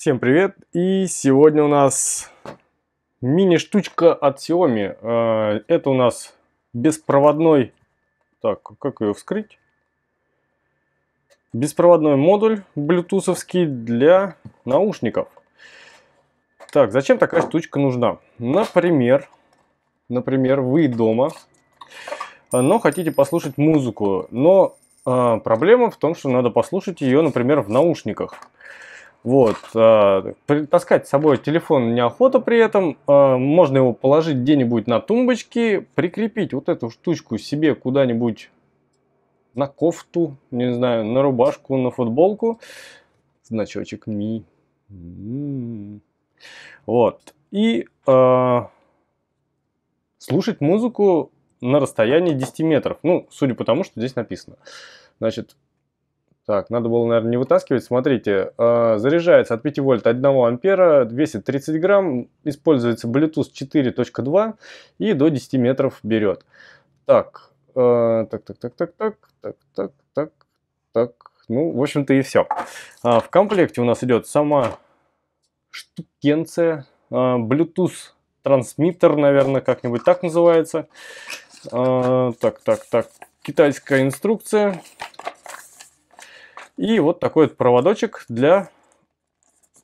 Всем привет! И сегодня у нас мини-штучка от Xiaomi. Э, это у нас беспроводной... Так, как ее вскрыть? Беспроводной модуль блютусовский для наушников. Так, зачем такая штучка нужна? Например, например, вы дома, э, но хотите послушать музыку, но э, проблема в том, что надо послушать ее, например, в наушниках. Вот, а, таскать с собой телефон неохота при этом, а, можно его положить где-нибудь на тумбочке, прикрепить вот эту штучку себе куда-нибудь на кофту, не знаю, на рубашку, на футболку, значочек ми. Вот, и э, слушать музыку на расстоянии 10 метров, ну, судя по тому, что здесь написано. Значит, так, надо было, наверное, не вытаскивать. Смотрите, э, заряжается от 5 вольт 1 ампера, весит 30 грамм, используется Bluetooth 4.2 и до 10 метров берет. Так, э, так, так, так, так, так, так, так, так, так. Ну, в общем-то и все. А, в комплекте у нас идет сама штукенция, э, Bluetooth трансмиттер, наверное, как-нибудь так называется. Э, так, так, так, китайская инструкция. И вот такой вот проводочек для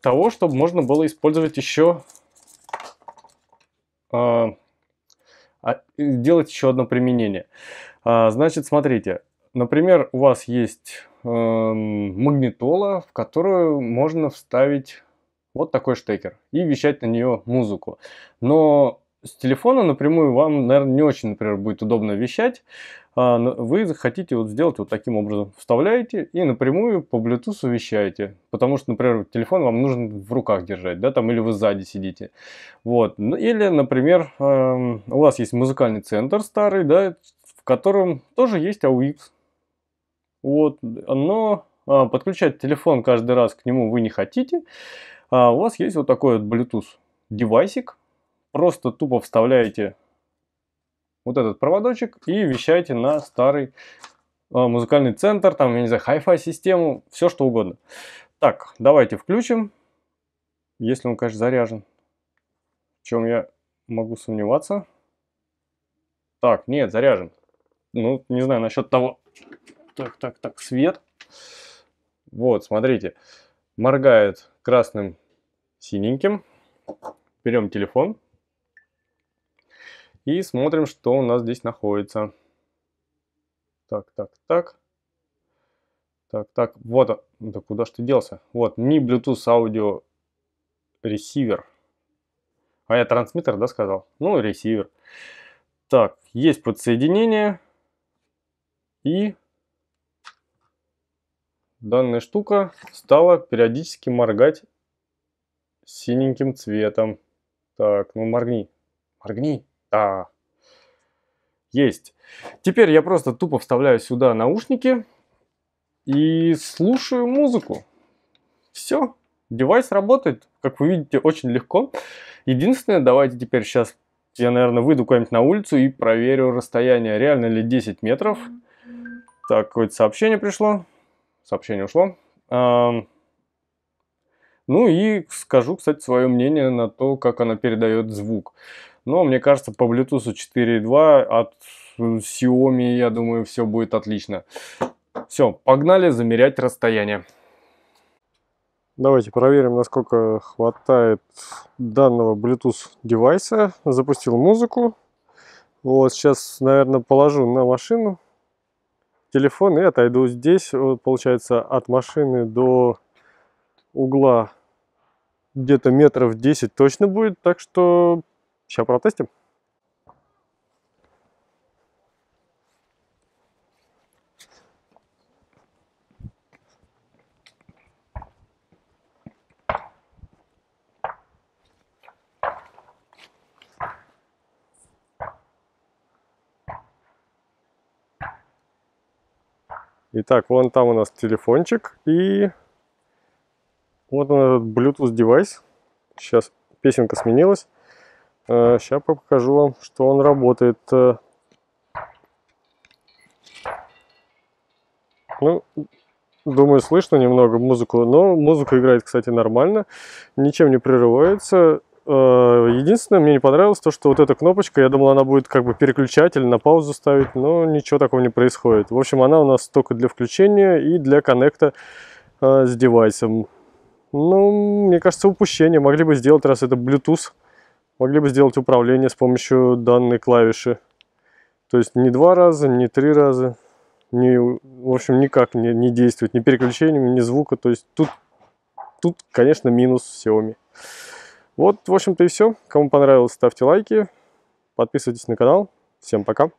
того, чтобы можно было использовать еще э, делать еще одно применение. А, значит, смотрите, например, у вас есть э, магнитола, в которую можно вставить вот такой штекер и вещать на нее музыку. Но с телефона напрямую вам, наверное, не очень, например, будет удобно вещать. А, ну, вы хотите вот сделать вот таким образом. Вставляете и напрямую по Bluetooth вещаете. Потому что, например, телефон вам нужно в руках держать, да, там или вы сзади сидите. Вот. Ну, или, например, эм, у вас есть музыкальный центр старый, да, в котором тоже есть AUX. Вот, но а, подключать телефон каждый раз к нему вы не хотите. А у вас есть вот такой вот Bluetooth девайсик. Просто тупо вставляете вот этот проводочек и вещайте на старый э, музыкальный центр, там, я не знаю, хай-фай систему, все что угодно. Так, давайте включим, если он, конечно, заряжен. В чем я могу сомневаться. Так, нет, заряжен. Ну, не знаю насчет того. Так, так, так, свет. Вот, смотрите, моргает красным синеньким. Берем телефон. И смотрим, что у нас здесь находится. Так, так, так. Так, так, вот, да куда ж ты делся? Вот, Mi Bluetooth Audio Receiver. А я трансмиттер, да, сказал? Ну, ресивер. Так, есть подсоединение. И данная штука стала периодически моргать синеньким цветом. Так, ну моргни, моргни а, есть. Теперь я просто тупо вставляю сюда наушники и слушаю музыку. Все, девайс работает, как вы видите, очень легко. Единственное, давайте теперь сейчас я, наверное, выйду куда-нибудь на улицу и проверю расстояние, реально ли 10 метров. Так, какое-то сообщение пришло. Сообщение ушло. А, ну и скажу, кстати, свое мнение на то, как она передает звук. Но мне кажется, по Bluetooth 4.2 от Xiaomi, я думаю, все будет отлично. Все, погнали замерять расстояние. Давайте проверим, насколько хватает данного Bluetooth девайса. Запустил музыку. Вот сейчас, наверное, положу на машину телефон и отойду здесь, вот, получается, от машины до угла где-то метров 10 точно будет, так что Сейчас протестим. Итак, вон там у нас телефончик и вот он этот Bluetooth девайс. Сейчас песенка сменилась. Сейчас э, покажу вам, что он работает. Э. Ну, думаю, слышно немного музыку, но музыка играет, кстати, нормально, ничем не прерывается. Э, единственное, мне не понравилось то, что вот эта кнопочка, я думал, она будет как бы переключать или на паузу ставить, но ничего такого не происходит. В общем, она у нас только для включения и для коннекта с девайсом. Ну, мне кажется, упущение. Могли бы сделать, раз это Bluetooth Могли бы сделать управление с помощью данной клавиши. То есть не два раза, не три раза, не, в общем, никак не, не действует, ни переключениями, ни звука. То есть тут, тут, конечно, минус Xiaomi. Вот, в общем-то и все. Кому понравилось, ставьте лайки, подписывайтесь на канал. Всем пока!